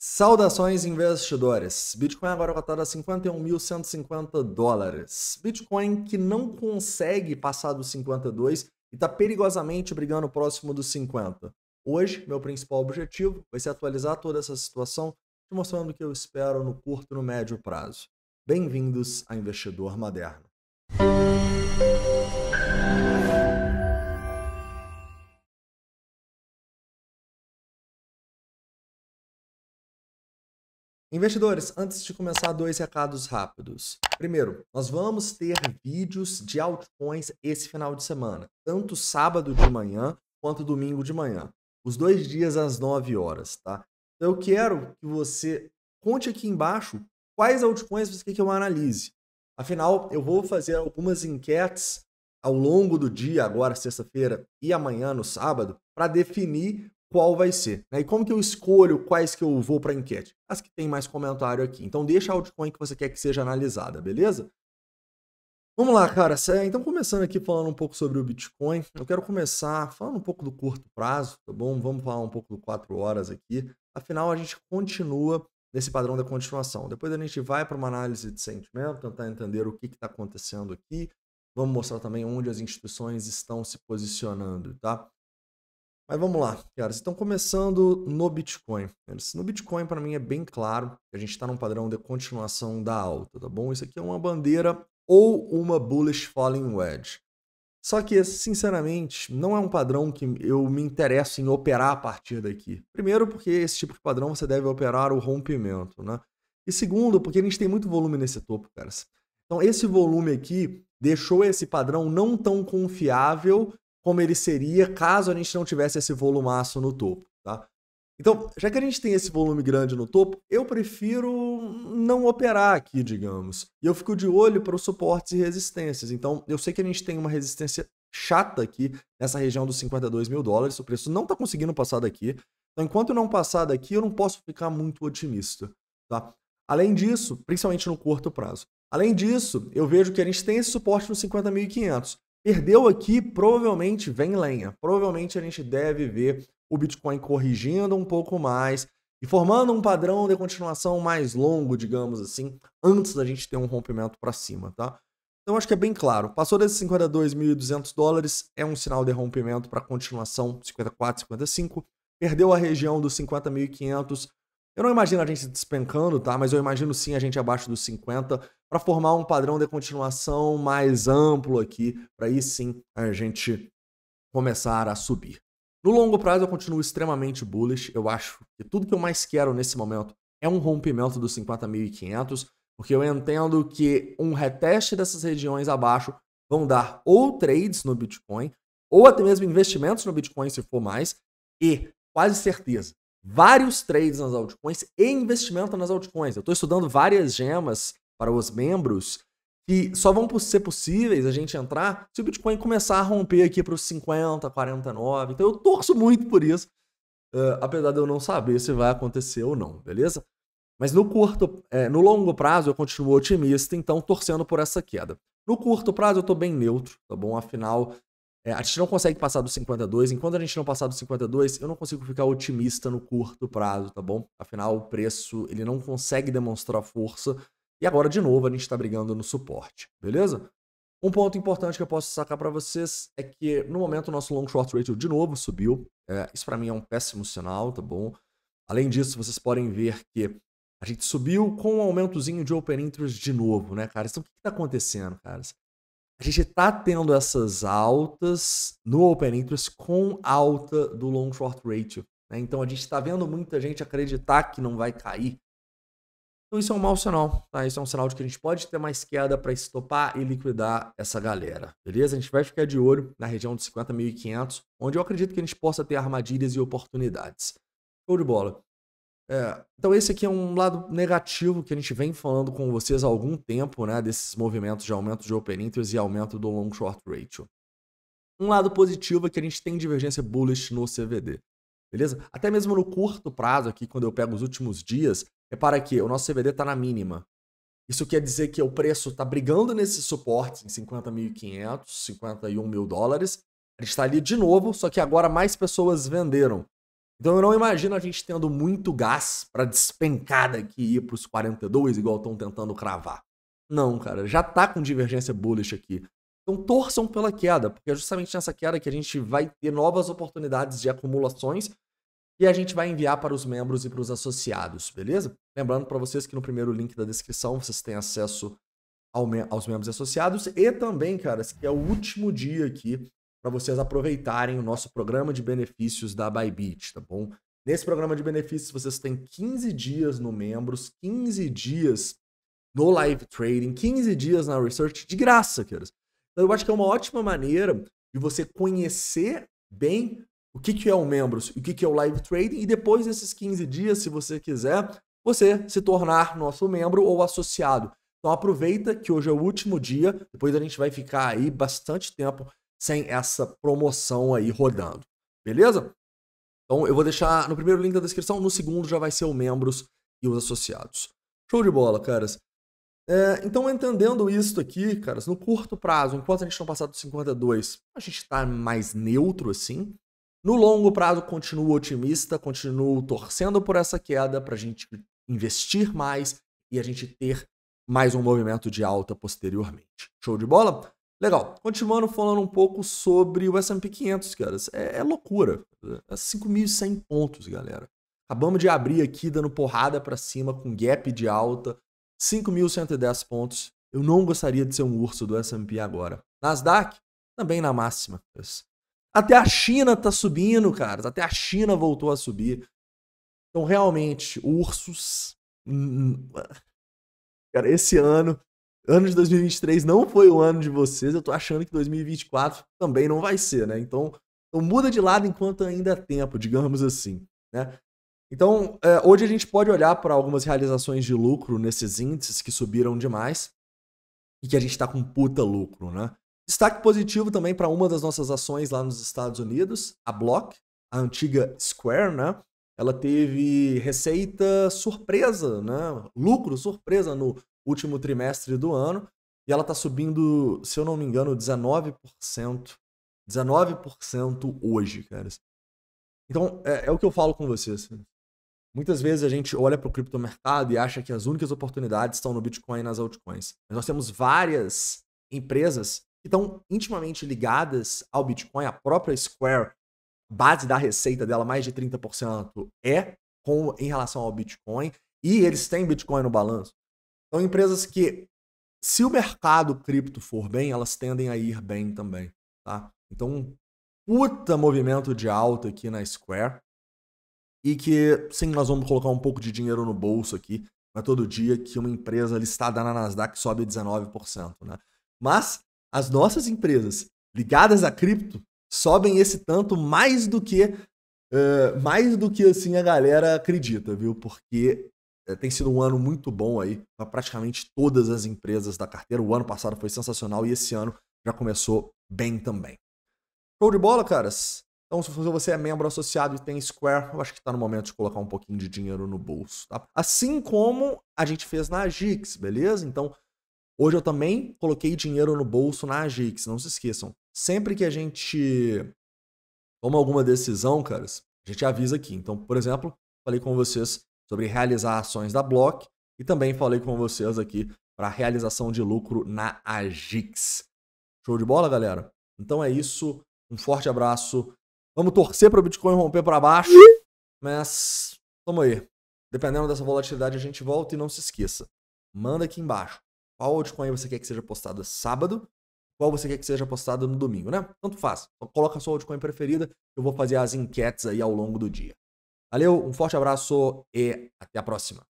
Saudações investidores! Bitcoin agora cotado a 51.150 dólares. Bitcoin que não consegue passar dos 52 e está perigosamente brigando próximo dos 50. Hoje, meu principal objetivo vai ser atualizar toda essa situação, te mostrando o que eu espero no curto e no médio prazo. Bem-vindos a Investidor Moderno. Investidores, antes de começar, dois recados rápidos. Primeiro, nós vamos ter vídeos de altcoins esse final de semana, tanto sábado de manhã quanto domingo de manhã. Os dois dias às 9 horas, tá? Então, eu quero que você conte aqui embaixo quais altcoins você quer que eu analise. Afinal, eu vou fazer algumas enquetes ao longo do dia, agora sexta-feira e amanhã no sábado, para definir qual vai ser. Né? E como que eu escolho quais que eu vou para enquete? As que tem mais comentário aqui. Então deixa a altcoin que você quer que seja analisada, beleza? Vamos lá, cara. Então, começando aqui falando um pouco sobre o Bitcoin, eu quero começar falando um pouco do curto prazo, tá bom? Vamos falar um pouco do 4 horas aqui. Afinal, a gente continua nesse padrão da continuação. Depois a gente vai para uma análise de sentimento, tentar entender o que está acontecendo aqui. Vamos mostrar também onde as instituições estão se posicionando, tá? Mas vamos lá, caras Estão começando no Bitcoin. No Bitcoin, para mim, é bem claro que a gente está num padrão de continuação da alta, tá bom? Isso aqui é uma bandeira ou uma bullish falling wedge. Só que, sinceramente, não é um padrão que eu me interesso em operar a partir daqui. Primeiro, porque esse tipo de padrão você deve operar o rompimento, né? E segundo, porque a gente tem muito volume nesse topo, caras. Então, esse volume aqui deixou esse padrão não tão confiável como ele seria caso a gente não tivesse esse volumaço no topo, tá? Então, já que a gente tem esse volume grande no topo, eu prefiro não operar aqui, digamos. E eu fico de olho para os suportes e resistências. Então, eu sei que a gente tem uma resistência chata aqui nessa região dos 52 mil dólares. O preço não está conseguindo passar daqui. Então, enquanto não passar daqui, eu não posso ficar muito otimista. Tá? Além disso, principalmente no curto prazo. Além disso, eu vejo que a gente tem esse suporte nos 50.500. Perdeu aqui, provavelmente vem lenha. Provavelmente a gente deve ver o Bitcoin corrigindo um pouco mais e formando um padrão de continuação mais longo, digamos assim, antes da gente ter um rompimento para cima, tá? Então acho que é bem claro. Passou desses 52.200 dólares, é um sinal de rompimento para continuação 54, 55. Perdeu a região dos 50.500. Eu não imagino a gente despencando, tá? Mas eu imagino sim a gente abaixo dos 50 para formar um padrão de continuação mais amplo aqui, para aí sim a gente começar a subir. No longo prazo eu continuo extremamente bullish, eu acho que tudo que eu mais quero nesse momento é um rompimento dos 50.500, porque eu entendo que um reteste dessas regiões abaixo vão dar ou trades no Bitcoin, ou até mesmo investimentos no Bitcoin se for mais, e quase certeza, vários trades nas altcoins e investimento nas altcoins. Eu estou estudando várias gemas para os membros que só vão ser possíveis a gente entrar se o Bitcoin começar a romper aqui para os 50, 49. Então eu torço muito por isso, uh, apesar de eu não saber se vai acontecer ou não, beleza? Mas no curto, é, no longo prazo eu continuo otimista, então torcendo por essa queda. No curto prazo eu estou bem neutro, tá bom? Afinal, é, a gente não consegue passar dos 52. Enquanto a gente não passar dos 52, eu não consigo ficar otimista no curto prazo, tá bom? Afinal, o preço ele não consegue demonstrar força e agora, de novo, a gente está brigando no suporte, beleza? Um ponto importante que eu posso sacar para vocês é que, no momento, o nosso long short ratio de novo subiu. É, isso para mim é um péssimo sinal, tá bom? Além disso, vocês podem ver que a gente subiu com um aumentozinho de open interest de novo, né, cara? Então, o que está acontecendo, caras? A gente está tendo essas altas no open interest com alta do long short ratio. Né? Então, a gente está vendo muita gente acreditar que não vai cair. Então isso é um mau sinal, tá? Isso é um sinal de que a gente pode ter mais queda para estopar e liquidar essa galera, beleza? A gente vai ficar de olho na região de 50.500, onde eu acredito que a gente possa ter armadilhas e oportunidades. Show de bola. É, então esse aqui é um lado negativo que a gente vem falando com vocês há algum tempo, né? Desses movimentos de aumento de open interest e aumento do long short ratio. Um lado positivo é que a gente tem divergência bullish no CVD. Beleza? Até mesmo no curto prazo aqui, quando eu pego os últimos dias, Repara aqui, o nosso CVD está na mínima. Isso quer dizer que o preço está brigando nesse suporte em 50.500, 51 mil dólares. Ele está ali de novo, só que agora mais pessoas venderam. Então eu não imagino a gente tendo muito gás para despencada que ir para os 42, igual estão tentando cravar. Não, cara, já tá com divergência bullish aqui. Então torçam pela queda, porque é justamente nessa queda que a gente vai ter novas oportunidades de acumulações e a gente vai enviar para os membros e para os associados, beleza? Lembrando para vocês que no primeiro link da descrição vocês têm acesso ao me aos membros e associados e também, cara, que é o último dia aqui para vocês aproveitarem o nosso programa de benefícios da Bybit, tá bom? Nesse programa de benefícios vocês têm 15 dias no membros, 15 dias no live trading, 15 dias na research de graça, queridos. Então eu acho que é uma ótima maneira de você conhecer bem o que, que é o Membros e o que, que é o Live Trading. E depois desses 15 dias, se você quiser, você se tornar nosso membro ou associado. Então aproveita que hoje é o último dia, depois a gente vai ficar aí bastante tempo sem essa promoção aí rodando. Beleza? Então eu vou deixar no primeiro link da descrição, no segundo já vai ser o membros e os associados. Show de bola, caras. É, então, entendendo isso aqui, caras, no curto prazo, enquanto a gente não passar dos 52, a gente está mais neutro assim. No longo prazo, continuo otimista, continuo torcendo por essa queda para a gente investir mais e a gente ter mais um movimento de alta posteriormente. Show de bola? Legal. Continuando falando um pouco sobre o S&P 500, cara. É, é loucura. É 5.100 pontos, galera. Acabamos de abrir aqui dando porrada para cima com gap de alta. 5.110 pontos. Eu não gostaria de ser um urso do S&P agora. Nasdaq, também na máxima. Até a China tá subindo, cara. Até a China voltou a subir. Então, realmente, ursos. Hum, hum, ah, cara, esse ano, ano de 2023 não foi o ano de vocês. Eu tô achando que 2024 também não vai ser, né? Então, então muda de lado enquanto ainda é tempo, digamos assim, né? Então, é, hoje a gente pode olhar para algumas realizações de lucro nesses índices que subiram demais e que a gente está com puta lucro, né? Destaque positivo também para uma das nossas ações lá nos Estados Unidos, a Block, a antiga Square, né? Ela teve receita surpresa, né? Lucro surpresa no último trimestre do ano. E ela está subindo, se eu não me engano, 19%. 19% hoje, cara. Então, é, é, o que eu falo com vocês. Assim. Muitas vezes a gente olha para o criptomercado e acha que as únicas oportunidades estão no Bitcoin e nas altcoins. Mas nós temos várias empresas que estão intimamente ligadas ao Bitcoin. A própria Square, base da receita dela, mais de 30% é com, em relação ao Bitcoin. E eles têm Bitcoin no balanço. São então, empresas que, se o mercado cripto for bem, elas tendem a ir bem também. Tá? Então, um puta movimento de alta aqui na Square. E que, sim, nós vamos colocar um pouco de dinheiro no bolso aqui. mas é todo dia que uma empresa listada na Nasdaq sobe 19%. Né? Mas as nossas empresas ligadas a cripto sobem esse tanto mais do que uh, mais do que assim a galera acredita, viu? Porque uh, tem sido um ano muito bom aí para praticamente todas as empresas da carteira. O ano passado foi sensacional e esse ano já começou bem também. Show de bola, caras. Então, se você é membro associado e tem Square, eu acho que está no momento de colocar um pouquinho de dinheiro no bolso, tá? Assim como a gente fez na Agix, beleza? Então, Hoje eu também coloquei dinheiro no bolso na Agix, não se esqueçam. Sempre que a gente toma alguma decisão, caras, a gente avisa aqui. Então, por exemplo, falei com vocês sobre realizar ações da Block e também falei com vocês aqui para realização de lucro na Agix. Show de bola, galera? Então é isso. Um forte abraço. Vamos torcer para o Bitcoin romper para baixo, mas tamo aí. Dependendo dessa volatilidade, a gente volta e não se esqueça. Manda aqui embaixo qual altcoin você quer que seja postada sábado? Qual você quer que seja postada no domingo, né? Tanto faz. Então, coloca a sua altcoin preferida. Eu vou fazer as enquetes aí ao longo do dia. Valeu, um forte abraço e até a próxima.